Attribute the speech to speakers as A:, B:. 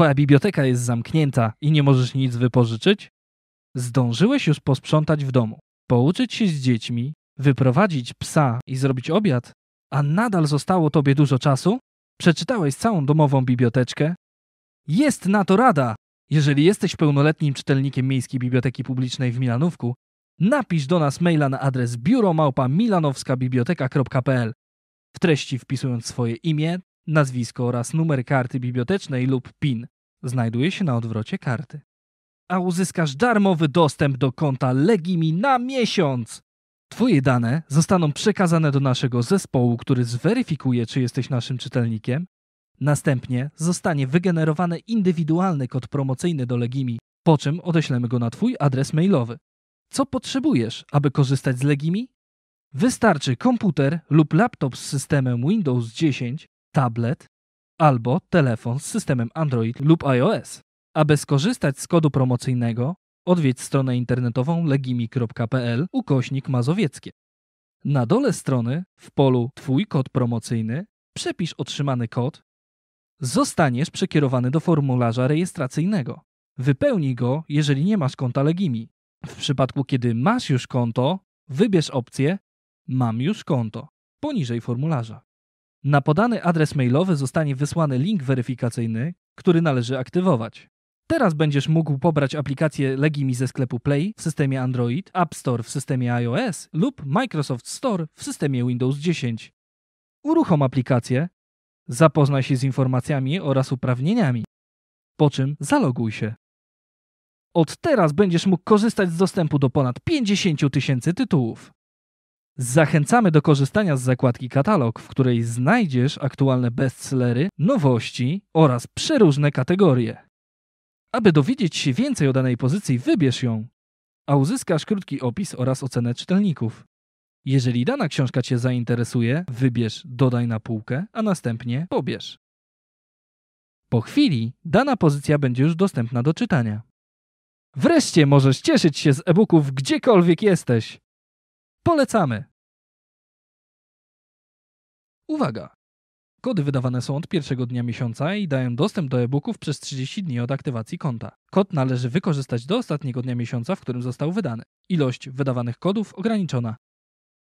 A: twoja biblioteka jest zamknięta i nie możesz nic wypożyczyć? Zdążyłeś już posprzątać w domu, pouczyć się z dziećmi, wyprowadzić psa i zrobić obiad, a nadal zostało tobie dużo czasu? Przeczytałeś całą domową biblioteczkę? Jest na to rada! Jeżeli jesteś pełnoletnim czytelnikiem Miejskiej Biblioteki Publicznej w Milanówku, napisz do nas maila na adres biuromałpa milanowskabiblioteka.pl w treści wpisując swoje imię, Nazwisko oraz numer karty bibliotecznej lub PIN znajduje się na odwrocie karty. A uzyskasz darmowy dostęp do konta Legimi na miesiąc! Twoje dane zostaną przekazane do naszego zespołu, który zweryfikuje, czy jesteś naszym czytelnikiem. Następnie zostanie wygenerowany indywidualny kod promocyjny do Legimi, po czym odeślemy go na Twój adres mailowy. Co potrzebujesz, aby korzystać z Legimi? Wystarczy komputer lub laptop z systemem Windows 10, tablet albo telefon z systemem Android lub iOS. Aby skorzystać z kodu promocyjnego, odwiedź stronę internetową legimi.pl ukośnik mazowieckie. Na dole strony w polu Twój kod promocyjny przepisz otrzymany kod, zostaniesz przekierowany do formularza rejestracyjnego. Wypełnij go, jeżeli nie masz konta Legimi. W przypadku, kiedy masz już konto, wybierz opcję Mam już konto poniżej formularza. Na podany adres mailowy zostanie wysłany link weryfikacyjny, który należy aktywować. Teraz będziesz mógł pobrać aplikację Legimi ze sklepu Play w systemie Android, App Store w systemie iOS lub Microsoft Store w systemie Windows 10. Uruchom aplikację, zapoznaj się z informacjami oraz uprawnieniami, po czym zaloguj się. Od teraz będziesz mógł korzystać z dostępu do ponad 50 tysięcy tytułów. Zachęcamy do korzystania z zakładki katalog, w której znajdziesz aktualne bestsellery, nowości oraz przeróżne kategorie. Aby dowiedzieć się więcej o danej pozycji, wybierz ją, a uzyskasz krótki opis oraz ocenę czytelników. Jeżeli dana książka Cię zainteresuje, wybierz Dodaj na półkę, a następnie pobierz. Po chwili dana pozycja będzie już dostępna do czytania. Wreszcie możesz cieszyć się z e-booków gdziekolwiek jesteś. Polecamy! Uwaga! Kody wydawane są od pierwszego dnia miesiąca i dają dostęp do e-booków przez 30 dni od aktywacji konta. Kod należy wykorzystać do ostatniego dnia miesiąca, w którym został wydany. Ilość wydawanych kodów ograniczona.